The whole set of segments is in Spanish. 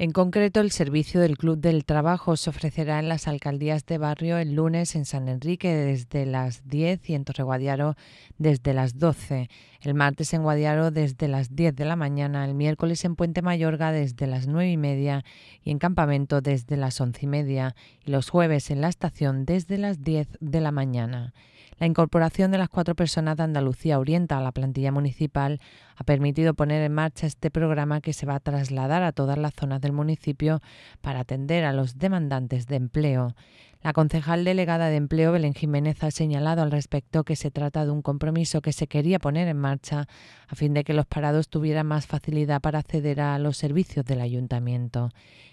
En concreto, el servicio del Club del Trabajo se ofrecerá en las alcaldías de barrio el lunes en San Enrique desde las 10 y en Torre desde las 12, el martes en Guadiaro desde las 10 de la mañana, el miércoles en Puente Mayorga desde las 9 y media y en Campamento desde las 11 y media y los jueves en la estación desde las 10 de la mañana. La incorporación de las cuatro personas de Andalucía Orienta a la plantilla municipal ha permitido poner en marcha este programa que se va a trasladar a todas las zonas del municipio para atender a los demandantes de empleo. La concejal delegada de empleo, Belén Jiménez, ha señalado al respecto que se trata de un compromiso que se quería poner en marcha a fin de que los parados tuvieran más facilidad para acceder a los servicios del ayuntamiento.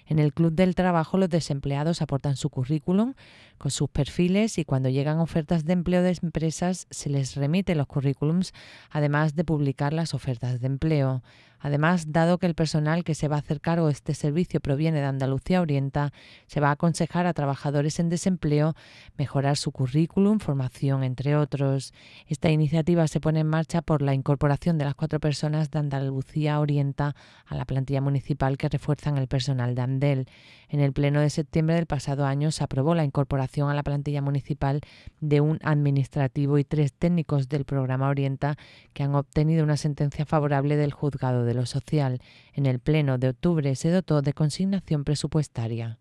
En el Club del Trabajo los desempleados aportan su currículum con sus perfiles y cuando llegan ofertas de empleo de empresas se les remite los currículums, además de publicar las ofertas de empleo. Además, dado que el personal que se va a hacer cargo de este servicio proviene de Andalucía Orienta, se va a aconsejar a trabajadores en desempleo mejorar su currículum, formación, entre otros. Esta iniciativa se pone en marcha por la incorporación de las cuatro personas de Andalucía Orienta a la plantilla municipal que refuerzan el personal de Andel. En el pleno de septiembre del pasado año se aprobó la incorporación a la plantilla municipal de un administrativo y tres técnicos del programa Orienta que han obtenido una sentencia favorable del juzgado de lo social. En el Pleno de octubre se dotó de consignación presupuestaria.